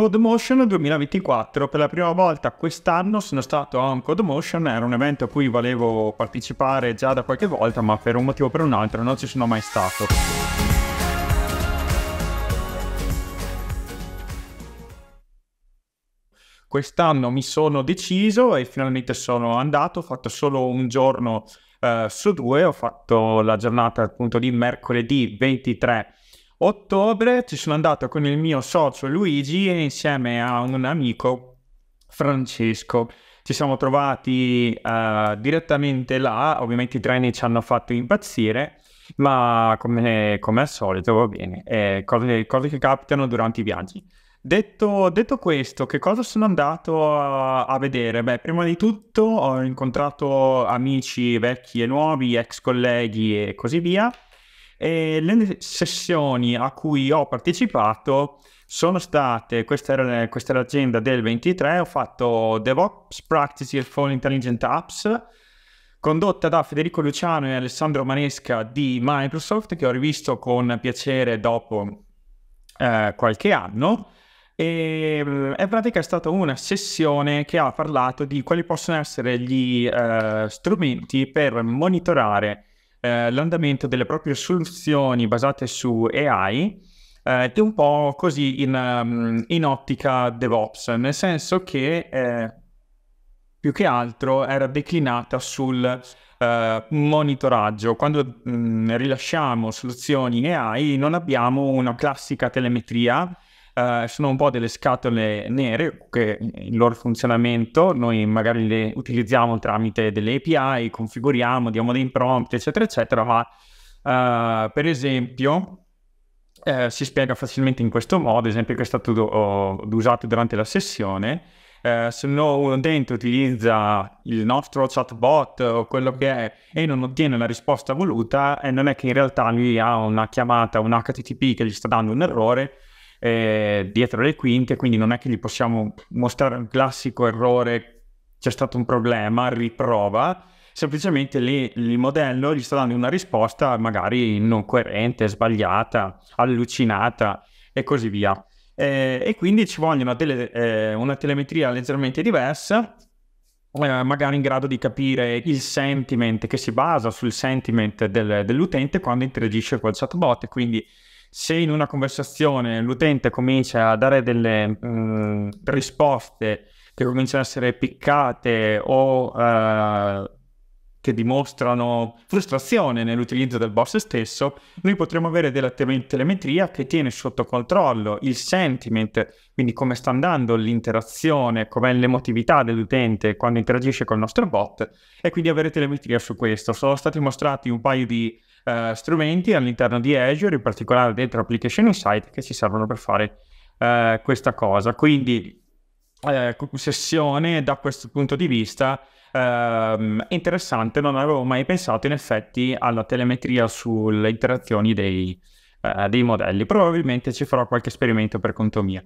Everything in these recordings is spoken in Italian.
Code Motion 2024, per la prima volta quest'anno sono stato a un Motion, era un evento a cui volevo partecipare già da qualche volta, ma per un motivo o per un altro non ci sono mai stato. quest'anno mi sono deciso e finalmente sono andato, ho fatto solo un giorno eh, su due, ho fatto la giornata appunto di mercoledì 23 ottobre ci sono andato con il mio socio Luigi e insieme a un amico Francesco. Ci siamo trovati uh, direttamente là, ovviamente i treni ci hanno fatto impazzire, ma come, come al solito va bene, eh, cose, cose, che capitano durante i viaggi. Detto, detto questo, che cosa sono andato a, a vedere? Beh, prima di tutto ho incontrato amici vecchi e nuovi, ex colleghi e così via e le sessioni a cui ho partecipato sono state, questa era, questa era l'agenda del 23, ho fatto DevOps Practices for Intelligent Apps, condotta da Federico Luciano e Alessandro Manesca di Microsoft, che ho rivisto con piacere dopo eh, qualche anno. E eh, in pratica è stata una sessione che ha parlato di quali possono essere gli eh, strumenti per monitorare eh, l'andamento delle proprie soluzioni basate su AI eh, un po' così in, um, in, ottica DevOps, nel senso che eh, più che altro era declinata sul uh, monitoraggio. Quando mh, mm, rilasciamo soluzioni AI non abbiamo una classica telemetria eh, sono un po' delle scatole nere che eh, il loro funzionamento noi magari le utilizziamo tramite delle API, configuriamo, diamo dei prompt, eccetera, eccetera, ma uh, per esempio uh, si spiega facilmente in questo modo, esempio che è stato do- usato durante la sessione, se uno utente utilizza il nostro chatbot o quello che è e non ottiene la risposta voluta, eh, non è che in realtà lui ha una chiamata, un HTTP che gli sta dando un errore, eh, dietro le quinte, quindi non è che gli possiamo mostrare un classico errore, c'è stato un problema, riprova, semplicemente lì il modello gli sta dando una risposta magari non coerente, sbagliata, allucinata e così via. Eh, e quindi ci vogliono una, eh, una telemetria leggermente diversa, eh, magari in grado di capire il sentiment che si basa sul sentiment del, dell'utente quando interagisce col chatbot, quindi se in una conversazione l'utente comincia a dare delle mh, mm, risposte che cominciano a essere piccate o uh, che dimostrano frustrazione nell'utilizzo del boss stesso, noi potremo avere della te- telemetria che tiene sotto controllo il sentiment, quindi come sta andando l'interazione, com'è l'emotività dell'utente quando interagisce col nostro bot e quindi avere telemetria su questo. Sono stati mostrati un paio di uh, strumenti all'interno di Azure, in particolare dentro Application Insight, che ci servono per fare uh, questa cosa. Quindi, sessione eh, da questo punto di vista ehm, interessante, non avevo mai pensato in effetti alla telemetria sulle interazioni dei, dei modelli. Probabilmente ci farò qualche esperimento per conto mio.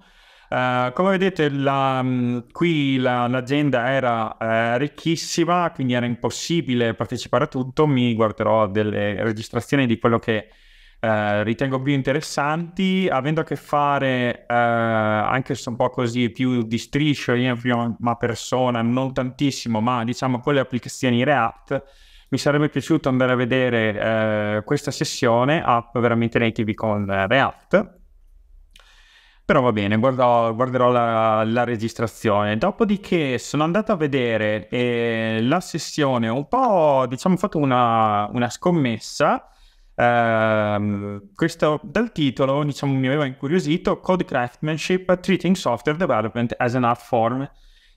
Uh, come vedete, la, mm, qui la, l'azienda era uh, ricchissima, quindi era impossibile partecipare a tutto. Mi guarderò delle registrazioni di quello che uh, ritengo più interessanti, avendo a che fare anche se un po' così più di striscio, in prima persona, non tantissimo, ma diciamo con le applicazioni React. Mi sarebbe piaciuto andare a vedere questa sessione app veramente nativi con React però va bene, guardo, guarderò la, la, registrazione. Dopodiché sono andato a vedere eh, la sessione, un po' diciamo ho fatto una, una scommessa. Eh, questo dal titolo diciamo, mi aveva incuriosito Code Craftsmanship Treating Software Development as an Art Form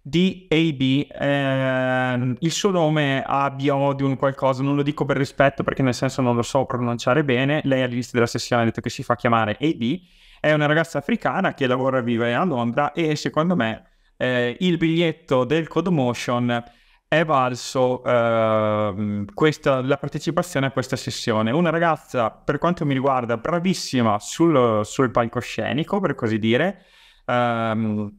di AB. Eh, il suo nome ha Biodium qualcosa, non lo dico per rispetto perché nel senso non lo so pronunciare bene. Lei all'inizio della sessione ha detto che si fa chiamare AB è una ragazza africana che lavora e vive a Londra e secondo me eh, il biglietto del Codemotion è valso eh, questa, la partecipazione a questa sessione. Una ragazza, per quanto mi riguarda, bravissima sul, sul palcoscenico, per così dire. Um,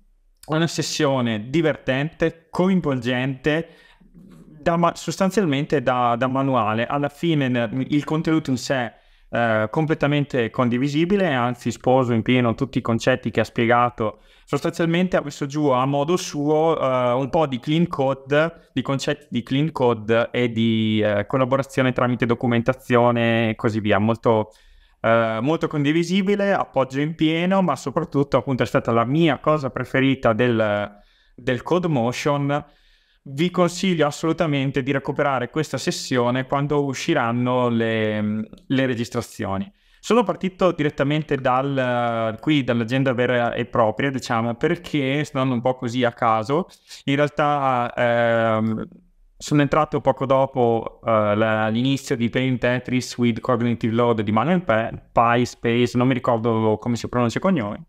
una sessione divertente, coinvolgente, da ma- sostanzialmente da, da, manuale. Alla fine il contenuto in sé eh, completamente condivisibile, anzi sposo in pieno tutti i concetti che ha spiegato. Sostanzialmente ha messo giù a modo suo eh, un po' di clean code, di concetti di clean code e di eh, collaborazione tramite documentazione e così via. Molto, eh, molto condivisibile, appoggio in pieno, ma soprattutto appunto è stata la mia cosa preferita del, del Code Motion vi consiglio assolutamente di recuperare questa sessione quando usciranno le, mm, le registrazioni. Sono partito direttamente dal, eh, qui dall'agenda vera e propria, diciamo, perché stando un po' così a caso, in realtà ehm, sono entrato poco dopo eh, l'inizio di Pain Tetris with Cognitive Load di Manuel P- Pi Space, non mi ricordo come si pronuncia il cognome,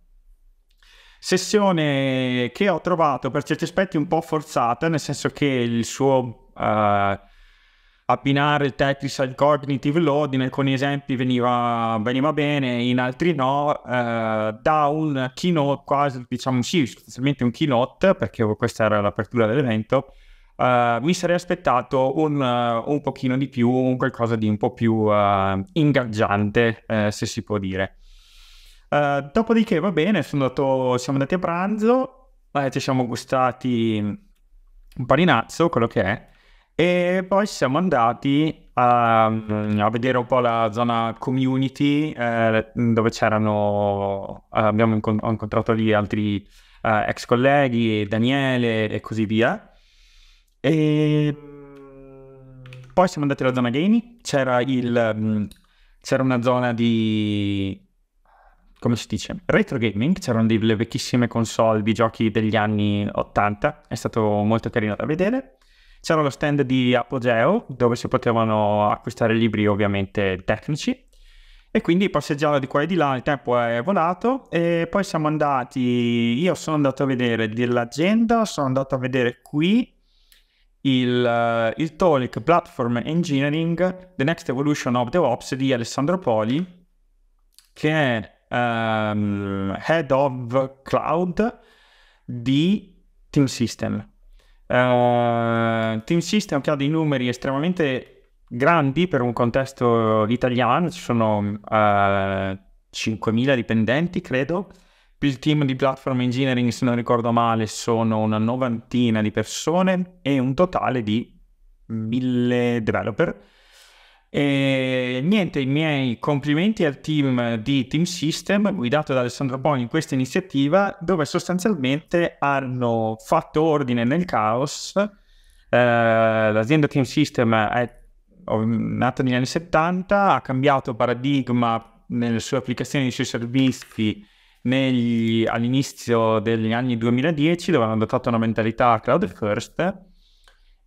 Sessione che ho trovato per certi aspetti un po' forzata, nel senso che il suo uh, abbinare il Tetris al cognitive load in alcuni esempi veniva, veniva bene, in altri no, uh, eh, da un keynote quasi, diciamo sì, sostanzialmente un keynote, perché questa era l'apertura dell'evento, Uh, mi sarei aspettato un, uh, un, pochino di più, un qualcosa di un po' più uh, ingaggiante, se si può dire. Uh, dopodiché va bene, andato, siamo andati a pranzo, eh, ci siamo gustati un paninazzo, quello che è, e poi siamo andati a, mm, a vedere un po' la zona community eh, dove c'erano, eh, abbiamo incont- ho incontrato lì altri eh, ex colleghi, Daniele e così via. E mm, poi siamo andati alla zona gaming, c'era, il, mm, c'era una zona di come si dice, retro gaming, c'erano delle vecchissime console di giochi degli anni 80, è stato molto carino da vedere. C'era lo stand di Apogeo dove si potevano acquistare libri ovviamente tecnici e quindi passeggiando di qua e di là il tempo è volato e poi siamo andati, io sono andato a vedere l'agenda, sono andato a vedere qui il, eh, il TOLIC Platform Engineering The Next Evolution of the Ops di Alessandro Poli che è um, Head of Cloud di Team System. Uh, Team System che ha dei numeri estremamente grandi per un contesto italiano, ci sono uh, eh, 5.000 dipendenti credo, il team di platform engineering se non ricordo male sono una novantina di persone e un totale di 1.000 developer e niente, i miei complimenti al team di Team System guidato da Alessandro Boni in questa iniziativa dove sostanzialmente hanno fatto ordine nel caos. Eh, l'azienda Team System è nata negli anni 70, ha cambiato paradigma nelle sue applicazioni e nei suoi servizi negli, all'inizio degli anni 2010 dove hanno adottato una mentalità cloud first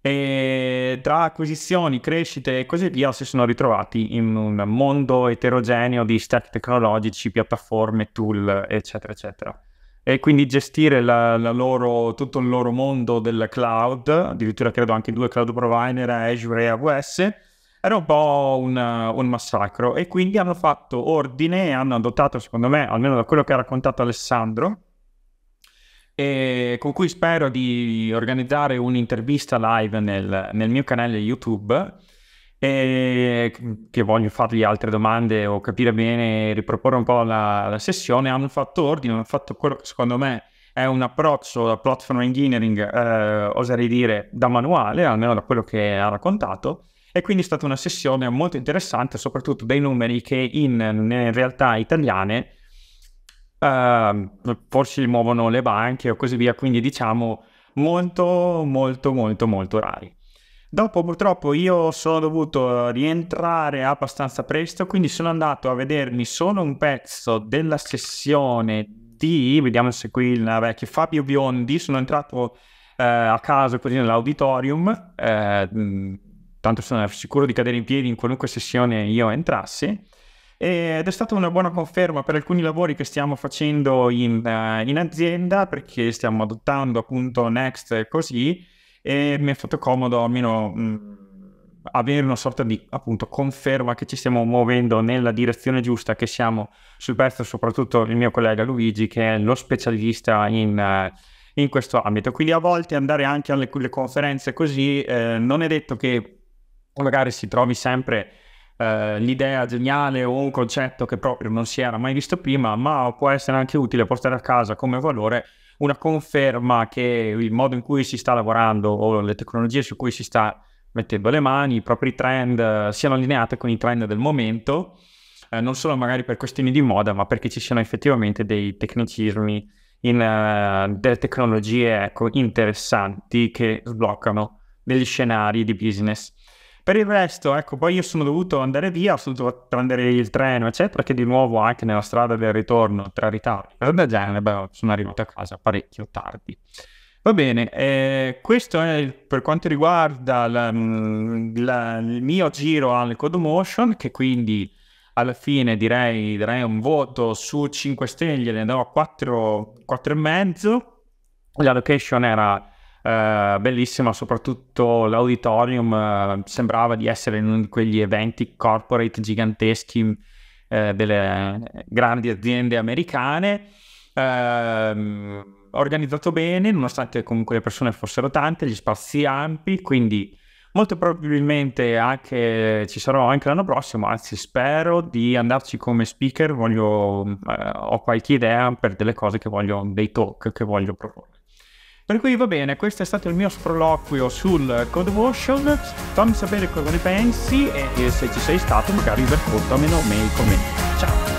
e tra acquisizioni, crescite e così via si sono ritrovati in un mondo eterogeneo di stack tecnologici, piattaforme, tool, eccetera, eccetera. E quindi gestire la, la loro, tutto il loro mondo del cloud, addirittura credo anche due cloud provider, Azure e AWS, era un po' un, un massacro. E quindi hanno fatto ordine e hanno adottato, secondo me, almeno da quello che ha raccontato Alessandro, e con cui spero di organizzare un'intervista live nel, nel mio canale YouTube e che voglio fargli altre domande o capire bene, riproporre un po' la, la sessione, hanno fatto ordine, hanno fatto quello che secondo me è un approccio da platform engineering, eh, oserei dire, da manuale, almeno da quello che ha raccontato, e quindi è stata una sessione molto interessante, soprattutto dei numeri che in, in realtà italiane Ehm, forse li muovono le banche o così via, quindi diciamo molto, molto, molto, molto rari. Dopo purtroppo io sono dovuto rientrare abbastanza presto, quindi sono andato a vedermi solo un pezzo della sessione di, vediamo se qui la vecchia, Fabio Biondi, sono entrato eh, a caso così nell'auditorium, eh, tanto sono sicuro di cadere in piedi in qualunque sessione io entrassi, eh, ed è stata una buona conferma per alcuni lavori che stiamo facendo in, eh, in azienda perché stiamo adottando appunto Next così e mi è fatto comodo almeno mh, mm, avere una sorta di appunto conferma che ci stiamo muovendo nella direzione giusta, che siamo sul pezzo, soprattutto il mio collega Luigi che è lo specialista in, eh, in questo ambito. Quindi a volte andare anche alle, alle conferenze così eh, non è detto che magari si trovi sempre eh, l'idea geniale o un concetto che proprio non si era mai visto prima, ma può essere anche utile portare a casa come valore una conferma che il modo in cui si sta lavorando o le tecnologie su cui si sta mettendo le mani, i propri trend eh, siano allineate con i trend del momento, eh, non solo magari per questioni di moda, ma perché ci siano effettivamente dei tecnicismi in uh, delle tecnologie ecco, interessanti che sbloccano degli scenari di business. Per il resto, ecco, poi io sono dovuto andare via, sono dovuto prendere il treno, eccetera, che di nuovo anche nella strada del ritorno, tra ritardi, cosa del genere, beh, sono arrivato a casa parecchio tardi. Va bene, eh, questo è il, per quanto riguarda la, mm, la, il mio giro al Code Motion, che quindi alla fine direi, direi un voto su 5 stelle, ne do 4, 4 e mezzo. La location era eh, bellissima, soprattutto l'auditorium eh, sembrava di essere in uno di quegli eventi corporate giganteschi eh, delle grandi aziende americane. Ehm, organizzato bene, nonostante comunque le persone fossero tante, gli spazi ampi, quindi molto probabilmente anche, ci sarò anche l'anno prossimo, anzi spero di andarci come speaker, voglio, eh, ho qualche idea per delle cose che voglio, dei talk che voglio proporre. Per cui va bene, questo è stato il mio sproloquio sul Code Washing. Fammi sapere cosa ne pensi e se ci sei stato magari raccontamelo nei commenti. Ciao!